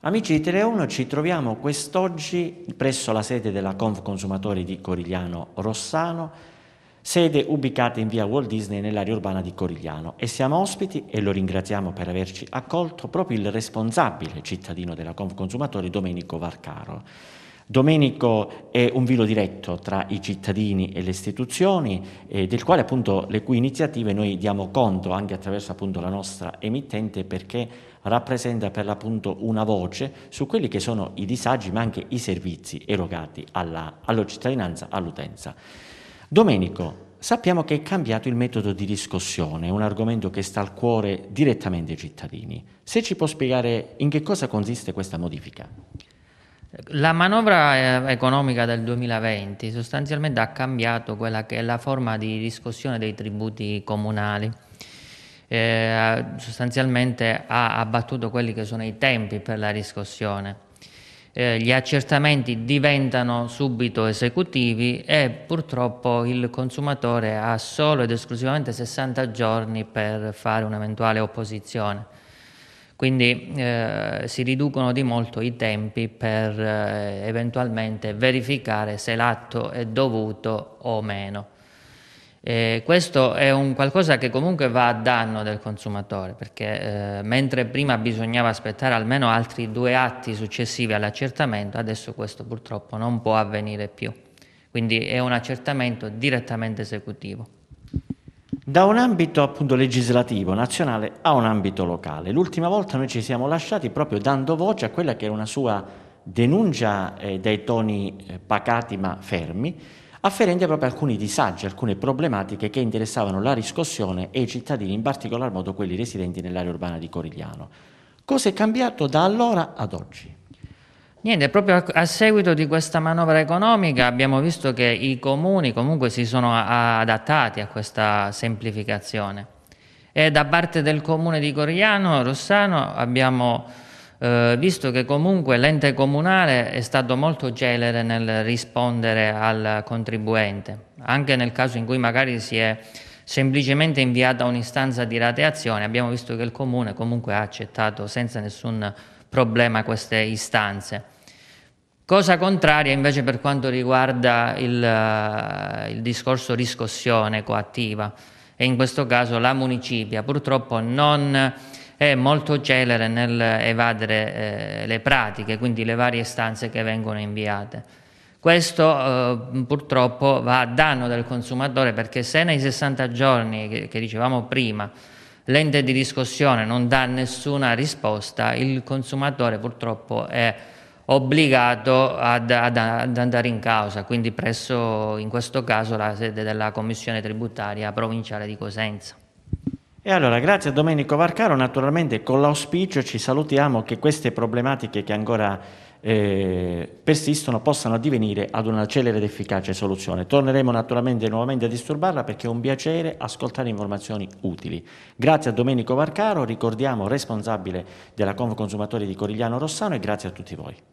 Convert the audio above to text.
Amici di Tele1, ci troviamo quest'oggi presso la sede della Conf Consumatori di Corigliano Rossano, sede ubicata in via Walt Disney nell'area urbana di Corigliano e siamo ospiti e lo ringraziamo per averci accolto proprio il responsabile cittadino della Conf Consumatori Domenico Varcaro. Domenico è un vilo diretto tra i cittadini e le istituzioni, eh, del quale appunto le cui iniziative noi diamo conto anche attraverso appunto la nostra emittente perché rappresenta per l'appunto una voce su quelli che sono i disagi ma anche i servizi erogati alla, alla cittadinanza, all'utenza. Domenico, sappiamo che è cambiato il metodo di discussione, un argomento che sta al cuore direttamente ai cittadini. Se ci può spiegare in che cosa consiste questa modifica? La manovra eh, economica del 2020 sostanzialmente ha cambiato quella che è la forma di riscossione dei tributi comunali. Eh, sostanzialmente ha abbattuto quelli che sono i tempi per la riscossione. Eh, gli accertamenti diventano subito esecutivi e purtroppo il consumatore ha solo ed esclusivamente 60 giorni per fare un'eventuale opposizione. Quindi eh, si riducono di molto i tempi per eh, eventualmente verificare se l'atto è dovuto o meno. E eh, questo è un qualcosa che comunque va a danno del consumatore, perché eh, mentre prima bisognava aspettare almeno altri due atti successivi all'accertamento, adesso questo purtroppo non può avvenire più. Quindi è un accertamento direttamente esecutivo da un ambito appunto legislativo nazionale a un ambito locale. L'ultima volta noi ci siamo lasciati proprio dando voce a quella che era una sua denuncia eh, dai toni eh, pacati ma fermi, afferente proprio a alcuni disagi, alcune problematiche che interessavano la riscossione e i cittadini, in particolar modo quelli residenti nell'area urbana di Corigliano. Cosa è cambiato da allora ad oggi? Niente, proprio a, seguito di questa manovra economica abbiamo visto che i comuni comunque si sono adattati a questa semplificazione. E da parte del comune di Coriano, Rossano, abbiamo eh, visto che comunque l'ente comunale è stato molto celere nel rispondere al contribuente, anche nel caso in cui magari si è semplicemente inviata un'istanza di rateazione, abbiamo visto che il comune comunque ha accettato senza nessun problema queste istanze. Cosa contraria invece per quanto riguarda il, eh, il discorso riscossione coattiva e in questo caso la municipia purtroppo non è molto celere nel evadere eh, le pratiche, quindi le varie stanze che vengono inviate. Questo eh, purtroppo va a danno del consumatore perché se nei 60 giorni che, che dicevamo prima l'ente di riscossione non dà nessuna risposta, il consumatore purtroppo è obbligato ad, ad, ad, andare in causa, quindi presso in questo caso la sede della Commissione tributaria provinciale di Cosenza. E allora, grazie a Domenico Varcaro, naturalmente con l'auspicio ci salutiamo che queste problematiche che ancora eh, persistono possano divenire ad una celere ed efficace soluzione. Torneremo naturalmente nuovamente a disturbarla perché è un piacere ascoltare informazioni utili. Grazie a Domenico Varcaro, ricordiamo responsabile della Conf Consumatori di Corigliano Rossano e grazie a tutti voi.